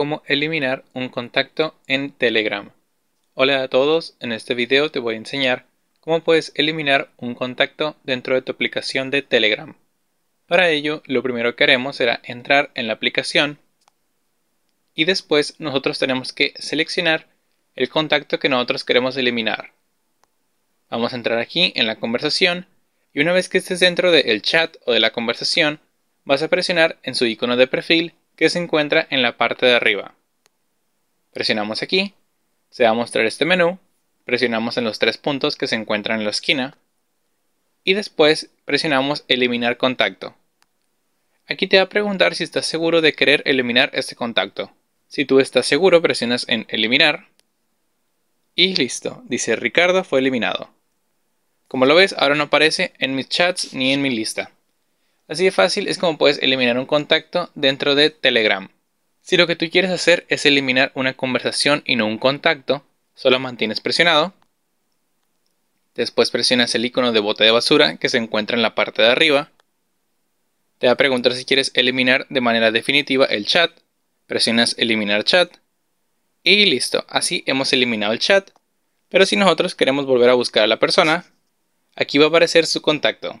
cómo eliminar un contacto en Telegram. Hola a todos, en este video te voy a enseñar cómo puedes eliminar un contacto dentro de tu aplicación de Telegram. Para ello, lo primero que haremos será entrar en la aplicación y después nosotros tenemos que seleccionar el contacto que nosotros queremos eliminar. Vamos a entrar aquí en la conversación y una vez que estés dentro del chat o de la conversación, vas a presionar en su icono de perfil que se encuentra en la parte de arriba. Presionamos aquí, se va a mostrar este menú, presionamos en los tres puntos que se encuentran en la esquina y después presionamos eliminar contacto. Aquí te va a preguntar si estás seguro de querer eliminar este contacto. Si tú estás seguro, presionas en eliminar y listo, dice Ricardo fue eliminado. Como lo ves, ahora no aparece en mis chats ni en mi lista. Así de fácil es como puedes eliminar un contacto dentro de Telegram. Si lo que tú quieres hacer es eliminar una conversación y no un contacto, solo mantienes presionado. Después presionas el icono de bote de basura que se encuentra en la parte de arriba. Te va a preguntar si quieres eliminar de manera definitiva el chat. Presionas eliminar chat. Y listo, así hemos eliminado el chat. Pero si nosotros queremos volver a buscar a la persona, aquí va a aparecer su contacto.